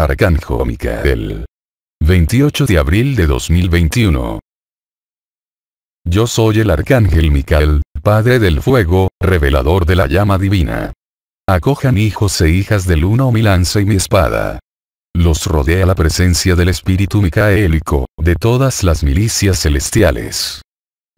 Arcángel Micael. 28 de abril de 2021. Yo soy el Arcángel Micael, Padre del Fuego, revelador de la llama divina. Acojan hijos e hijas del uno mi lanza y mi espada. Los rodea la presencia del espíritu micaélico, de todas las milicias celestiales.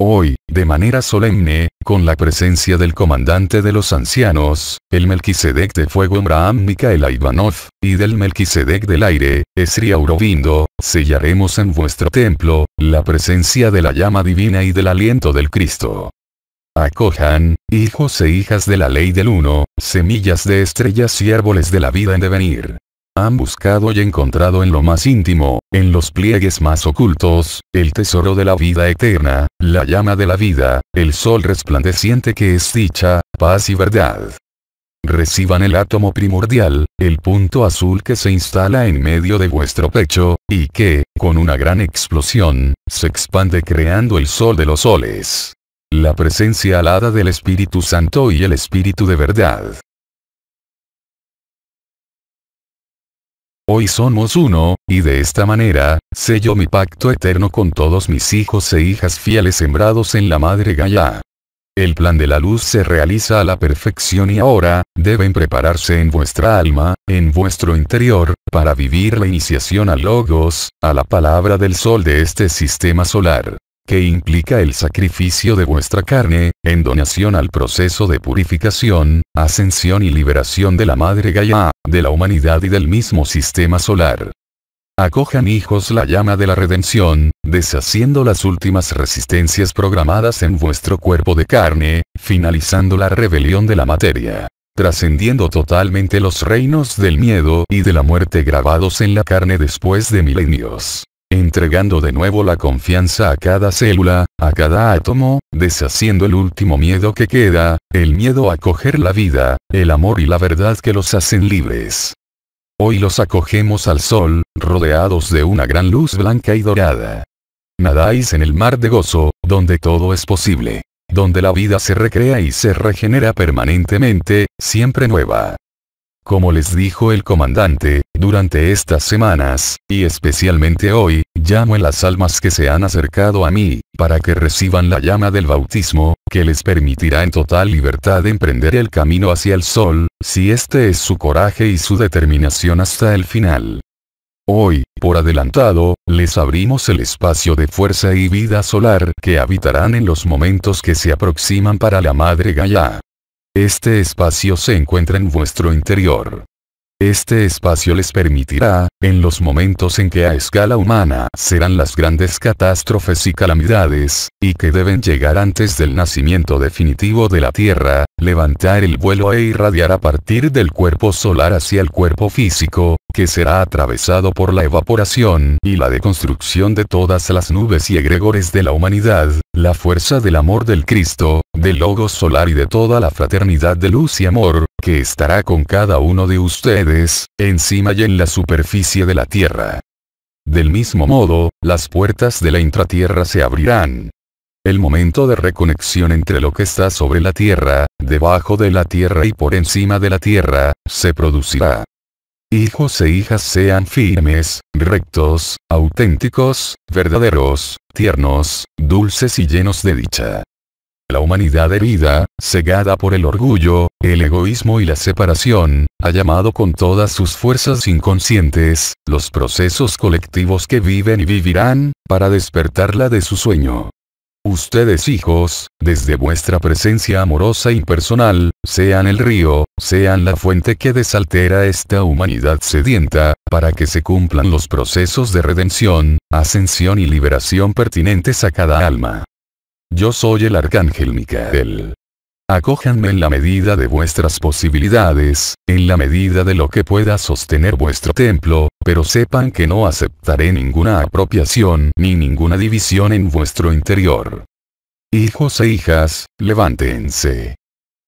Hoy, de manera solemne, con la presencia del comandante de los ancianos, el Melquisedec de fuego Abraham Micaela Ivanov, y del Melquisedec del aire, Esri Aurobindo, sellaremos en vuestro templo, la presencia de la llama divina y del aliento del Cristo. Acojan, hijos e hijas de la ley del uno, semillas de estrellas y árboles de la vida en devenir han buscado y encontrado en lo más íntimo, en los pliegues más ocultos, el tesoro de la vida eterna, la llama de la vida, el sol resplandeciente que es dicha, paz y verdad. Reciban el átomo primordial, el punto azul que se instala en medio de vuestro pecho, y que, con una gran explosión, se expande creando el sol de los soles. La presencia alada del Espíritu Santo y el Espíritu de verdad. Hoy somos uno, y de esta manera, sello mi pacto eterno con todos mis hijos e hijas fieles sembrados en la Madre Gaia. El plan de la luz se realiza a la perfección y ahora, deben prepararse en vuestra alma, en vuestro interior, para vivir la iniciación a Logos, a la palabra del sol de este sistema solar que implica el sacrificio de vuestra carne, en donación al proceso de purificación, ascensión y liberación de la Madre Gaia, de la humanidad y del mismo sistema solar. Acojan hijos la llama de la redención, deshaciendo las últimas resistencias programadas en vuestro cuerpo de carne, finalizando la rebelión de la materia trascendiendo totalmente los reinos del miedo y de la muerte grabados en la carne después de milenios entregando de nuevo la confianza a cada célula, a cada átomo, deshaciendo el último miedo que queda, el miedo a coger la vida, el amor y la verdad que los hacen libres. Hoy los acogemos al sol, rodeados de una gran luz blanca y dorada. Nadáis en el mar de gozo, donde todo es posible. Donde la vida se recrea y se regenera permanentemente, siempre nueva. Como les dijo el comandante, durante estas semanas, y especialmente hoy, llamo a las almas que se han acercado a mí, para que reciban la llama del bautismo, que les permitirá en total libertad emprender el camino hacia el sol, si este es su coraje y su determinación hasta el final. Hoy, por adelantado, les abrimos el espacio de fuerza y vida solar que habitarán en los momentos que se aproximan para la Madre Gaya. Este espacio se encuentra en vuestro interior. Este espacio les permitirá, en los momentos en que a escala humana serán las grandes catástrofes y calamidades, y que deben llegar antes del nacimiento definitivo de la Tierra, levantar el vuelo e irradiar a partir del cuerpo solar hacia el cuerpo físico, que será atravesado por la evaporación y la deconstrucción de todas las nubes y egregores de la humanidad, la fuerza del amor del Cristo, del Logos solar y de toda la fraternidad de luz y amor, que estará con cada uno de ustedes, encima y en la superficie de la Tierra. Del mismo modo, las puertas de la intratierra se abrirán. El momento de reconexión entre lo que está sobre la Tierra, debajo de la Tierra y por encima de la Tierra, se producirá. Hijos e hijas sean firmes, rectos, auténticos, verdaderos, tiernos, dulces y llenos de dicha. La humanidad herida, cegada por el orgullo, el egoísmo y la separación, ha llamado con todas sus fuerzas inconscientes, los procesos colectivos que viven y vivirán, para despertarla de su sueño. Ustedes hijos, desde vuestra presencia amorosa y personal, sean el río, sean la fuente que desaltera esta humanidad sedienta, para que se cumplan los procesos de redención, ascensión y liberación pertinentes a cada alma. Yo soy el arcángel Micael. Acójanme en la medida de vuestras posibilidades, en la medida de lo que pueda sostener vuestro templo, pero sepan que no aceptaré ninguna apropiación ni ninguna división en vuestro interior. Hijos e hijas, levántense.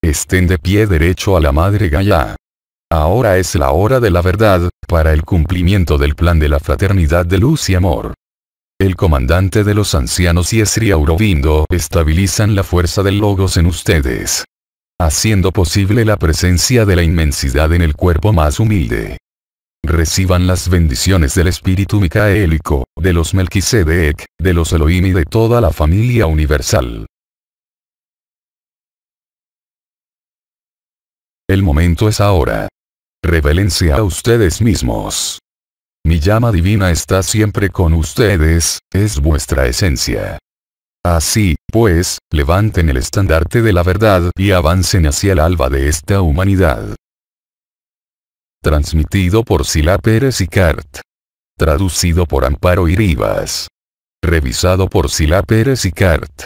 Estén de pie derecho a la Madre Gaya. Ahora es la hora de la verdad, para el cumplimiento del plan de la fraternidad de luz y amor. El comandante de los ancianos y Esri estabilizan la fuerza del logos en ustedes. Haciendo posible la presencia de la inmensidad en el cuerpo más humilde. Reciban las bendiciones del espíritu micaélico, de los Melquisedec, de los Elohim y de toda la familia universal. El momento es ahora. Revelencia a ustedes mismos. Mi llama divina está siempre con ustedes, es vuestra esencia. Así, pues, levanten el estandarte de la verdad y avancen hacia el alba de esta humanidad. Transmitido por Sila Pérez y Cart. Traducido por Amparo y Rivas. Revisado por Sila Pérez y Cart.